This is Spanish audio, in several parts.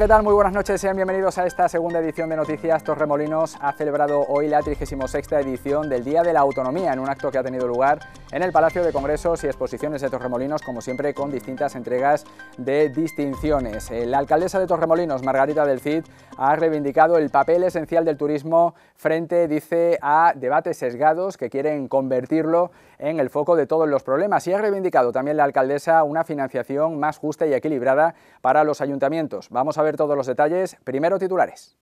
¿qué tal? Muy buenas noches, sean bienvenidos a esta segunda edición de Noticias Torremolinos. Ha celebrado hoy la 36 edición del Día de la Autonomía en un acto que ha tenido lugar en el Palacio de Congresos y Exposiciones de Torremolinos, como siempre con distintas entregas de distinciones. Eh, la alcaldesa de Torremolinos, Margarita del Cid, ha reivindicado el papel esencial del turismo frente, dice, a debates sesgados que quieren convertirlo en el foco de todos los problemas y ha reivindicado también la alcaldesa una financiación más justa y equilibrada para los ayuntamientos. Vamos a ver todos los detalles. Primero titulares.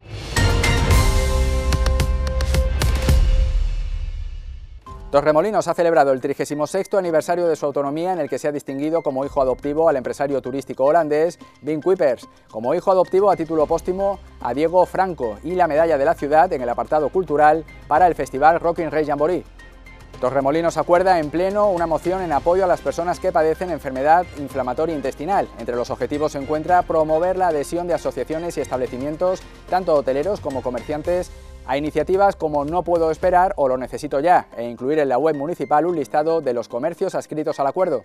Torremolinos ha celebrado el 36 aniversario de su autonomía en el que se ha distinguido como hijo adoptivo al empresario turístico holandés Wim Kuipers, como hijo adoptivo a título póstumo a Diego Franco y la medalla de la ciudad en el apartado cultural para el festival Rock in Jamboree. Torremolinos acuerda en pleno una moción en apoyo a las personas que padecen enfermedad inflamatoria intestinal. Entre los objetivos se encuentra promover la adhesión de asociaciones y establecimientos, tanto hoteleros como comerciantes, a iniciativas como No puedo esperar o Lo necesito ya, e incluir en la web municipal un listado de los comercios adscritos al acuerdo.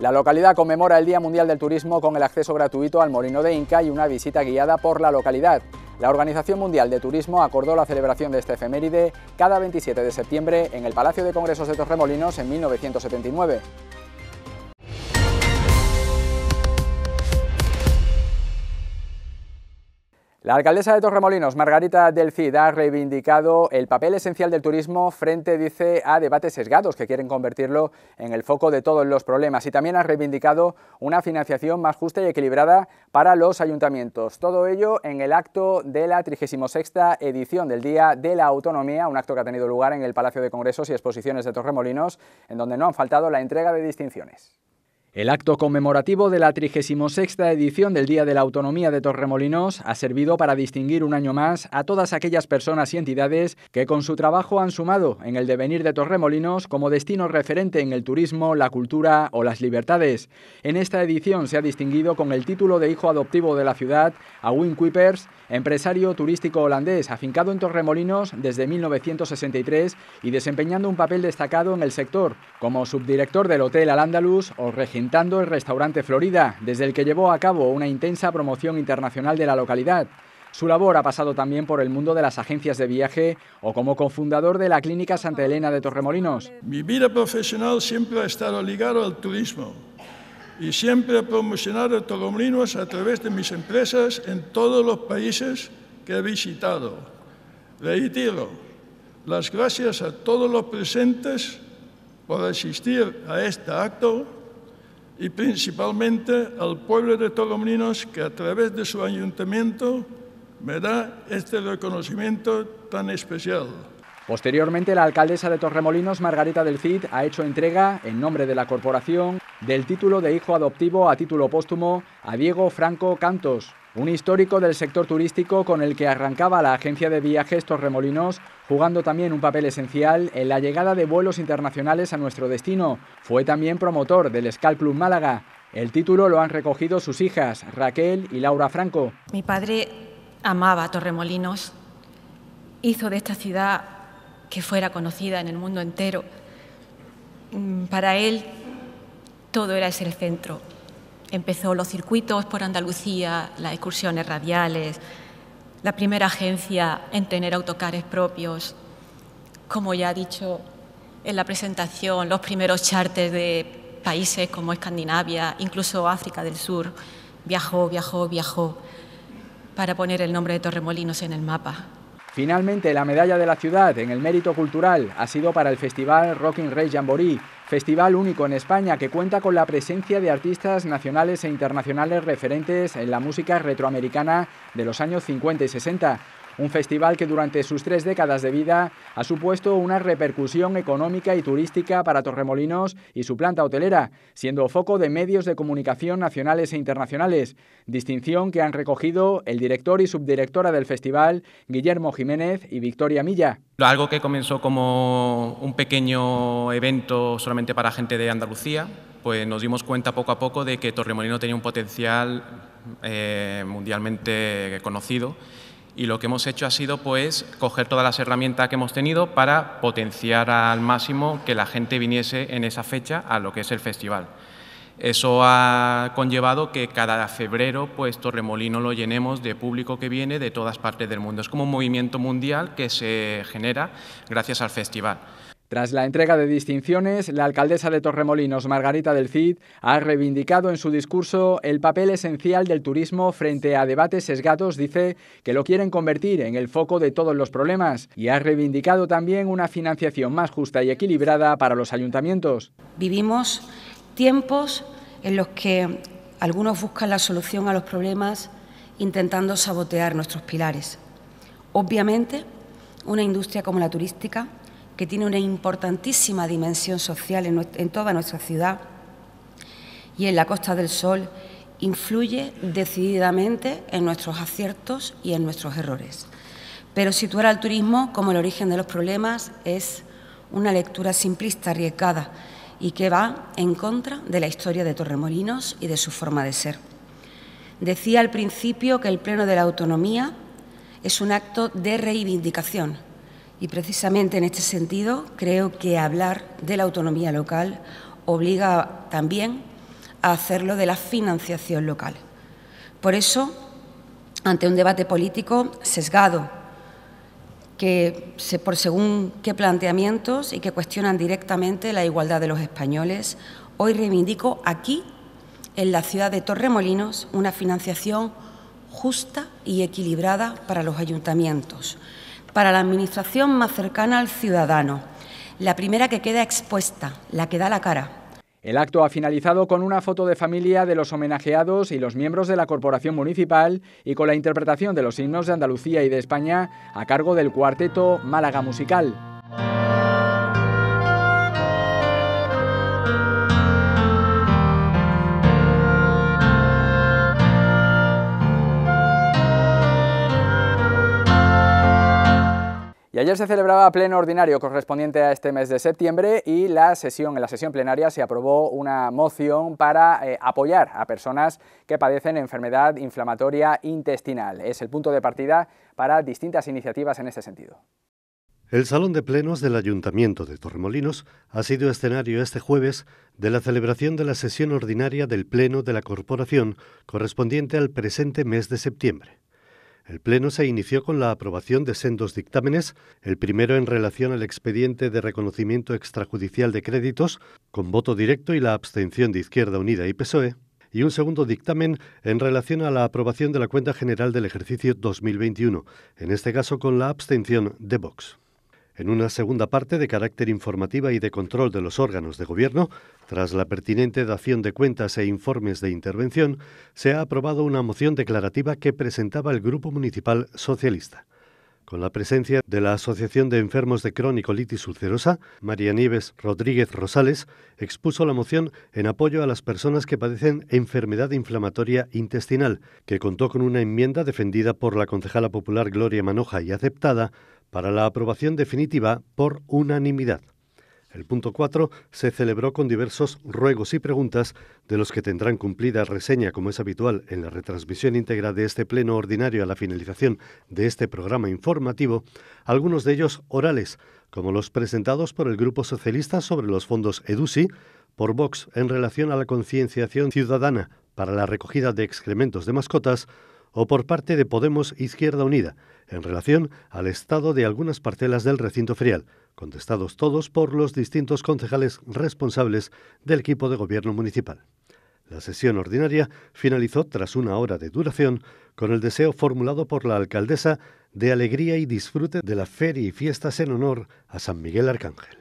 La localidad conmemora el Día Mundial del Turismo con el acceso gratuito al Morino de Inca y una visita guiada por la localidad. La Organización Mundial de Turismo acordó la celebración de esta efeméride cada 27 de septiembre en el Palacio de Congresos de Torremolinos en 1979. La alcaldesa de Torremolinos, Margarita del Cid, ha reivindicado el papel esencial del turismo frente, dice, a debates sesgados que quieren convertirlo en el foco de todos los problemas y también ha reivindicado una financiación más justa y equilibrada para los ayuntamientos. Todo ello en el acto de la 36 edición del Día de la Autonomía, un acto que ha tenido lugar en el Palacio de Congresos y Exposiciones de Torremolinos, en donde no han faltado la entrega de distinciones. El acto conmemorativo de la 36 edición del Día de la Autonomía de Torremolinos ha servido para distinguir un año más a todas aquellas personas y entidades que con su trabajo han sumado en el devenir de Torremolinos como destino referente en el turismo, la cultura o las libertades. En esta edición se ha distinguido con el título de Hijo Adoptivo de la Ciudad a Win Kuipers empresario turístico holandés, afincado en Torremolinos desde 1963 y desempeñando un papel destacado en el sector, como subdirector del Hotel Al Andalus o regentando el restaurante Florida, desde el que llevó a cabo una intensa promoción internacional de la localidad. Su labor ha pasado también por el mundo de las agencias de viaje o como cofundador de la Clínica Santa Elena de Torremolinos. Mi vida profesional siempre ha estado ligada al turismo y siempre a promocionar a a través de mis empresas en todos los países que he visitado. Reitero las gracias a todos los presentes por asistir a este acto y principalmente al pueblo de Tolominos que a través de su ayuntamiento me da este reconocimiento tan especial. Posteriormente, la alcaldesa de Torremolinos, Margarita del Cid, ha hecho entrega, en nombre de la corporación, del título de hijo adoptivo a título póstumo a Diego Franco Cantos, un histórico del sector turístico con el que arrancaba la agencia de viajes Torremolinos, jugando también un papel esencial en la llegada de vuelos internacionales a nuestro destino. Fue también promotor del Scal Club Málaga. El título lo han recogido sus hijas, Raquel y Laura Franco. Mi padre amaba Torremolinos, hizo de esta ciudad que fuera conocida en el mundo entero. Mm, para él todo era ese centro. Empezó los circuitos por Andalucía, las excursiones radiales, la primera agencia en tener autocares propios, como ya he dicho en la presentación, los primeros charters de países como Escandinavia, incluso África del Sur. Viajó, viajó, viajó para poner el nombre de Torremolinos en el mapa. Finalmente, la medalla de la ciudad en el mérito cultural ha sido para el Festival Rocking Ray Jamboree, festival único en España que cuenta con la presencia de artistas nacionales e internacionales referentes en la música retroamericana de los años 50 y 60. Un festival que durante sus tres décadas de vida ha supuesto una repercusión económica y turística para Torremolinos y su planta hotelera, siendo foco de medios de comunicación nacionales e internacionales, distinción que han recogido el director y subdirectora del festival, Guillermo Jiménez y Victoria Milla. Algo que comenzó como un pequeño evento solamente para gente de Andalucía, pues nos dimos cuenta poco a poco de que Torremolino tenía un potencial eh, mundialmente conocido y lo que hemos hecho ha sido pues coger todas las herramientas que hemos tenido para potenciar al máximo que la gente viniese en esa fecha a lo que es el festival. Eso ha conllevado que cada febrero pues Torremolino lo llenemos de público que viene de todas partes del mundo. Es como un movimiento mundial que se genera gracias al festival. Tras la entrega de distinciones, la alcaldesa de Torremolinos, Margarita del Cid, ha reivindicado en su discurso el papel esencial del turismo frente a debates sesgados, dice, que lo quieren convertir en el foco de todos los problemas y ha reivindicado también una financiación más justa y equilibrada para los ayuntamientos. Vivimos tiempos en los que algunos buscan la solución a los problemas intentando sabotear nuestros pilares. Obviamente, una industria como la turística que tiene una importantísima dimensión social en, toda nuestra ciudad y en la Costa del Sol, influye decididamente en nuestros aciertos y en nuestros errores. Pero situar al turismo como el origen de los problemas es una lectura simplista, arriesgada y que va en contra de la historia de Torremolinos y de su forma de ser. Decía al principio que el Pleno de la Autonomía es un acto de reivindicación y precisamente en este sentido creo que hablar de la autonomía local obliga también a hacerlo de la financiación local. Por eso, ante un debate político sesgado, que por según qué planteamientos y que cuestionan directamente la igualdad de los españoles, hoy reivindico aquí, en la ciudad de Torremolinos, una financiación justa y equilibrada para los ayuntamientos para la administración más cercana al ciudadano, la primera que queda expuesta, la que da la cara. El acto ha finalizado con una foto de familia de los homenajeados y los miembros de la Corporación Municipal y con la interpretación de los himnos de Andalucía y de España a cargo del cuarteto Málaga Musical. ayer se celebraba pleno ordinario correspondiente a este mes de septiembre y la sesión, en la sesión plenaria se aprobó una moción para eh, apoyar a personas que padecen enfermedad inflamatoria intestinal. Es el punto de partida para distintas iniciativas en este sentido. El Salón de Plenos del Ayuntamiento de Torremolinos ha sido escenario este jueves de la celebración de la sesión ordinaria del Pleno de la Corporación correspondiente al presente mes de septiembre. El Pleno se inició con la aprobación de sendos dictámenes, el primero en relación al expediente de reconocimiento extrajudicial de créditos, con voto directo y la abstención de Izquierda Unida y PSOE, y un segundo dictamen en relación a la aprobación de la cuenta general del ejercicio 2021, en este caso con la abstención de Vox. En una segunda parte de carácter informativa y de control de los órganos de gobierno, tras la pertinente dación de cuentas e informes de intervención, se ha aprobado una moción declarativa que presentaba el Grupo Municipal Socialista. Con la presencia de la Asociación de Enfermos de Crónicolitis Ulcerosa, María Nieves Rodríguez Rosales expuso la moción en apoyo a las personas que padecen enfermedad inflamatoria intestinal, que contó con una enmienda defendida por la concejala popular Gloria Manoja y aceptada para la aprobación definitiva por unanimidad. El punto 4 se celebró con diversos ruegos y preguntas de los que tendrán cumplida reseña, como es habitual en la retransmisión íntegra de este pleno ordinario a la finalización de este programa informativo, algunos de ellos orales, como los presentados por el Grupo Socialista sobre los fondos EDUSI, por Vox en relación a la concienciación ciudadana para la recogida de excrementos de mascotas, o por parte de Podemos Izquierda Unida en relación al estado de algunas parcelas del recinto ferial, contestados todos por los distintos concejales responsables del equipo de gobierno municipal. La sesión ordinaria finalizó tras una hora de duración con el deseo formulado por la alcaldesa de alegría y disfrute de la feria y fiestas en honor a San Miguel Arcángel.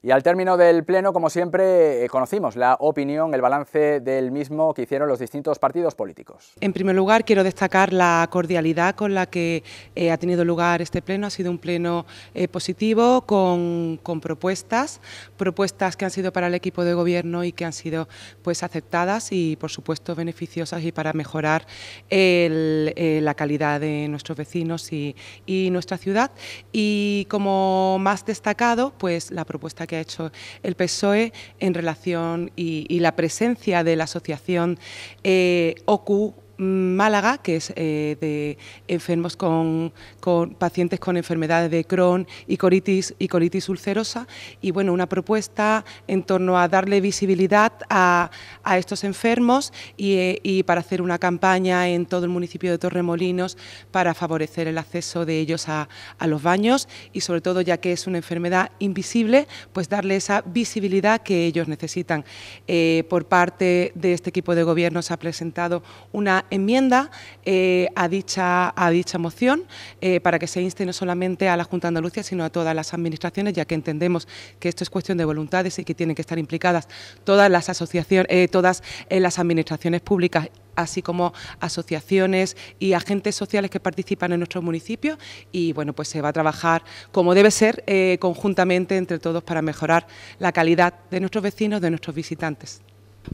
Y al término del Pleno, como siempre, eh, conocimos la opinión, el balance del mismo que hicieron los distintos partidos políticos. En primer lugar, quiero destacar la cordialidad con la que eh, ha tenido lugar este Pleno. Ha sido un Pleno eh, positivo, con, propuestas, propuestas que han sido para el equipo de Gobierno y que han sido pues, aceptadas y, por supuesto, beneficiosas y para mejorar la calidad de nuestros vecinos y, y nuestra ciudad. Y como más destacado, pues la propuesta que ha hecho el PSOE en relación y, la presencia de la asociación eh, OCU Málaga, que es eh, de enfermos con, pacientes con enfermedades de Crohn y colitis, y colitis ulcerosa. Y bueno, una propuesta en torno a darle visibilidad a, estos enfermos eh, y, para hacer una campaña en todo el municipio de Torremolinos para favorecer el acceso de ellos a, los baños y sobre todo, ya que es una enfermedad invisible, pues darle esa visibilidad que ellos necesitan. Eh, por parte de este equipo de gobierno se ha presentado una enmienda eh, a, dicha, a dicha moción eh, para que se inste no solamente a la Junta de Andalucía, sino a todas las administraciones, ya que entendemos que esto es cuestión de voluntades y que tienen que estar implicadas todas las asociaciones, eh, todas las administraciones públicas así como asociaciones y agentes sociales que participan en nuestro municipio y bueno, pues se va a trabajar como debe ser conjuntamente entre todos para mejorar la calidad de nuestros vecinos, de nuestros visitantes.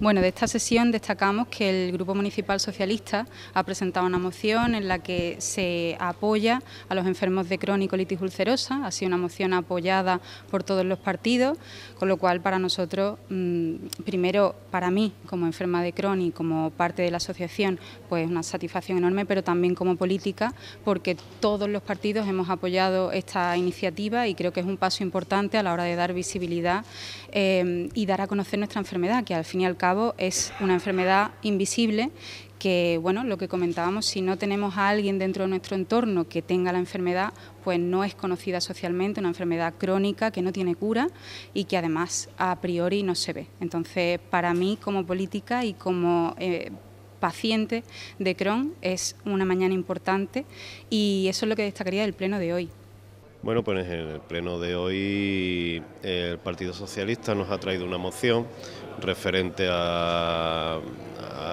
Bueno, de esta sesión destacamos que el Grupo Municipal Socialista ha presentado una moción en la que se apoya a los enfermos de crónico litis ulcerosa. Ha sido una moción apoyada por todos los partidos, con lo cual para nosotros, mm, primero para mí como enferma de Crohn y como parte de la asociación, pues una satisfacción enorme, pero también como política, porque todos los partidos hemos apoyado esta iniciativa y creo que es un paso importante a la hora de dar visibilidad eh, y dar a conocer nuestra enfermedad, que al fin y al cabo es una enfermedad invisible que, bueno, lo que comentábamos, si no tenemos a alguien dentro de nuestro entorno que tenga la enfermedad, pues no es conocida socialmente, una enfermedad crónica que no tiene cura y que además a priori no se ve. Entonces, para mí como política y como... Eh, paciente de Crohn es una mañana importante y eso es lo que destacaría del pleno de hoy. Bueno, pues en el pleno de hoy el Partido Socialista nos ha traído una moción referente al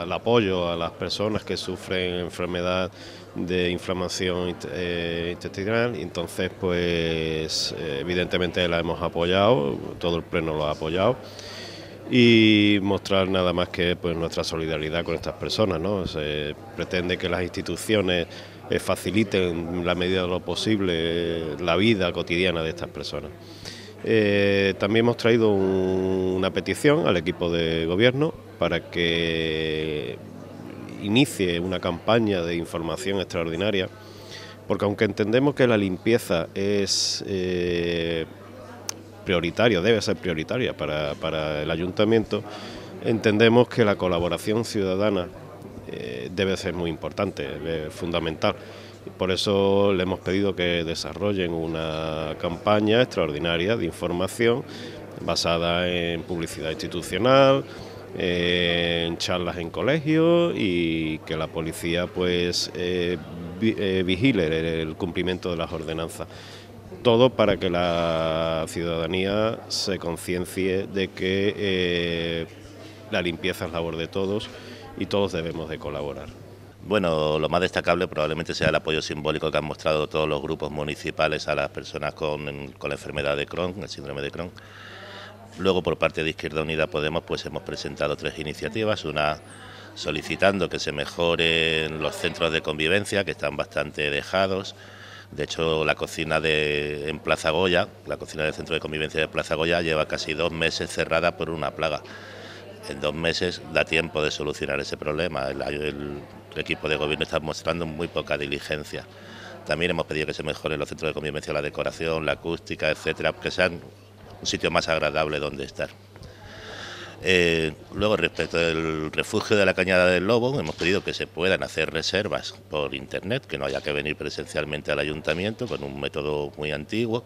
apoyo a las personas que sufren enfermedad de inflamación eh, intestinal. Entonces, pues evidentemente la hemos apoyado, todo el pleno lo ha apoyado y mostrar nada más que pues, nuestra solidaridad con estas personas. ¿no? Se pretende que las instituciones eh, faciliten en la medida de lo posible eh, la vida cotidiana de estas personas. Eh, también hemos traído una petición al equipo de gobierno para que inicie una campaña de información extraordinaria, porque aunque entendemos que la limpieza es prioritaria, debe ser prioritaria para, el ayuntamiento, entendemos que la colaboración ciudadana eh, debe ser muy importante, fundamental. Por eso le hemos pedido que desarrollen una campaña extraordinaria de información basada en publicidad institucional, eh, en charlas en colegios y que la policía pues eh, vigile el cumplimiento de las ordenanzas todo para que la ciudadanía se conciencie de que eh, la limpieza es labor de todos y todos debemos de colaborar. Bueno, lo más destacable probablemente sea el apoyo simbólico que han mostrado todos los grupos municipales a las personas con, con la enfermedad de Crohn, el síndrome de Crohn. Luego, por parte de Izquierda Unida Podemos, pues hemos presentado tres iniciativas. Una solicitando que se mejoren los centros de convivencia, que están bastante dejados de hecho, la cocina de, en Plaza Goya, la cocina del Centro de Convivencia de Plaza Goya, lleva casi dos meses cerrada por una plaga. En dos meses da tiempo de solucionar ese problema. El, el equipo de gobierno está mostrando muy poca diligencia. También hemos pedido que se mejoren los centros de convivencia, la decoración, la acústica, etcétera, que sean un sitio más agradable donde estar. Eh, luego, respecto del refugio de la Cañada del Lobo, hemos pedido que se puedan hacer reservas por Internet, que no haya que venir presencialmente al ayuntamiento, con un método muy antiguo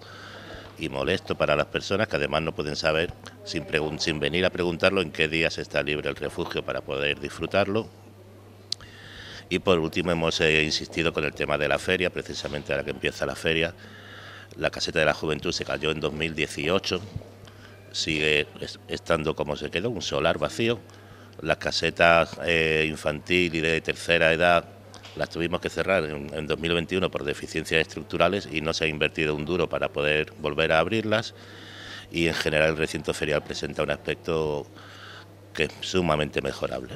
y molesto para las personas que además no pueden saber, sin, venir a preguntarlo, en qué días está libre el refugio para poder disfrutarlo. Y por último, hemos eh, insistido con el tema de la feria, precisamente ahora que empieza la feria. La caseta de la juventud se cayó en 2018 sigue estando como se quedó, un solar vacío. Las casetas eh, infantil y de tercera edad las tuvimos que cerrar en, en, 2021 por deficiencias estructurales y no se ha invertido un duro para poder volver a abrirlas. Y en general el recinto ferial presenta un aspecto que es sumamente mejorable.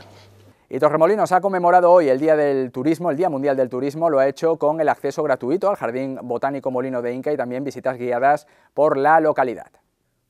Y Torremolinos ha conmemorado hoy el Día del Turismo, el Día Mundial del Turismo, lo ha hecho con el acceso gratuito al Jardín Botánico Molino de Inca y también visitas guiadas por la localidad.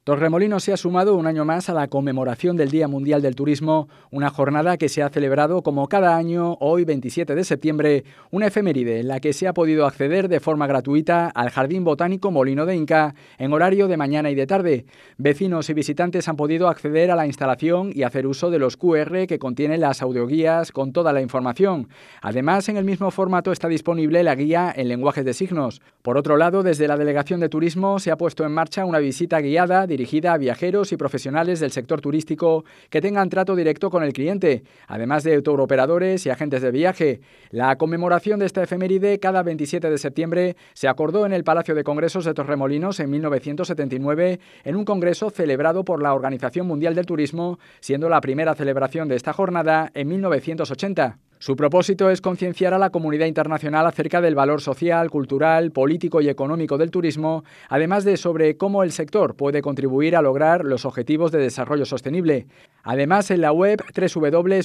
Torremolinos se ha sumado un año más a la conmemoración del Día Mundial del Turismo, una jornada que se ha celebrado como cada año, hoy 27 de septiembre, una efeméride en la que se ha podido acceder de forma gratuita al Jardín Botánico Molino de Inca en horario de mañana y de tarde. Vecinos y visitantes han podido acceder a la instalación y hacer uso de los QR que contienen las audioguías con toda la información. Además, en el mismo formato está disponible la guía en lenguajes de signos. Por otro lado, desde la Delegación de Turismo se ha puesto en marcha una visita guiada dirigida a viajeros y profesionales del sector turístico que tengan trato directo con el cliente, además de autooperadores y agentes de viaje. La conmemoración de esta efeméride cada 27 de septiembre se acordó en el Palacio de Congresos de Torremolinos en 1979 en un congreso celebrado por la Organización Mundial del Turismo, siendo la primera celebración de esta jornada en 1980. Su propósito es concienciar a la comunidad internacional acerca del valor social, cultural, político y económico del turismo, además de sobre cómo el sector puede contribuir a lograr los objetivos de desarrollo sostenible. Además, en la web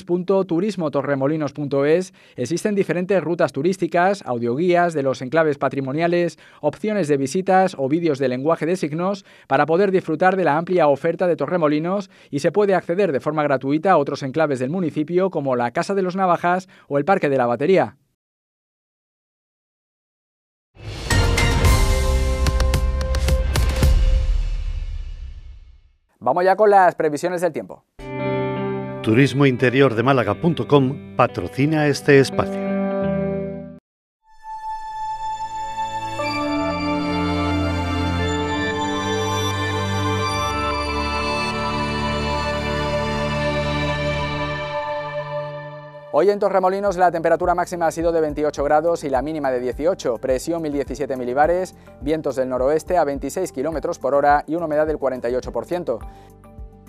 www.turismotorremolinos.es existen diferentes rutas turísticas, audioguías de los enclaves patrimoniales, opciones de visitas o vídeos de lenguaje de signos para poder disfrutar de la amplia oferta de Torremolinos y se puede acceder de forma gratuita a otros enclaves del municipio como la Casa de los Navajas, o el Parque de la Batería. Vamos ya con las previsiones del tiempo. de Málaga.com patrocina este espacio. Hoy en Torremolinos la temperatura máxima ha sido de 28 grados y la mínima de 18, presión 1017 milibares, vientos del noroeste a 26 km por hora y una humedad del 48%.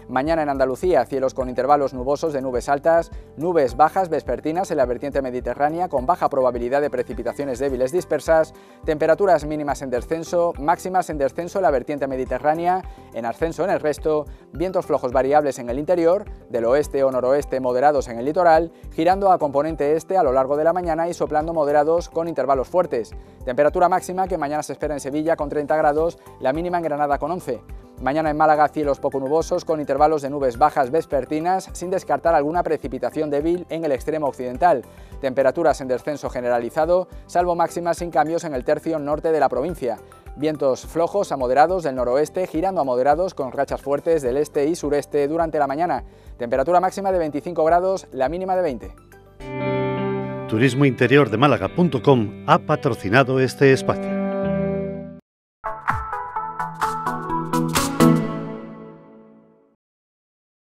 Mañana en Andalucía, cielos con intervalos nubosos de nubes altas, nubes bajas vespertinas en la vertiente mediterránea con baja probabilidad de precipitaciones débiles dispersas, temperaturas mínimas en descenso, máximas en descenso en la vertiente mediterránea, en ascenso en el resto, vientos flojos variables en el interior, del oeste o noroeste moderados en el litoral, girando a componente este a lo largo de la mañana y soplando moderados con intervalos fuertes. Temperatura máxima que mañana se espera en Sevilla con 30 grados, la mínima en Granada con 11. Mañana en Málaga cielos poco nubosos con intervalos de nubes bajas vespertinas sin descartar alguna precipitación débil en el extremo occidental. Temperaturas en descenso generalizado, salvo máximas sin cambios en el tercio norte de la provincia. Vientos flojos a moderados del noroeste, girando a moderados con rachas fuertes del este y sureste durante la mañana. Temperatura máxima de 25 grados, la mínima de 20. Turismo Interior de Málaga.com ha patrocinado este espacio.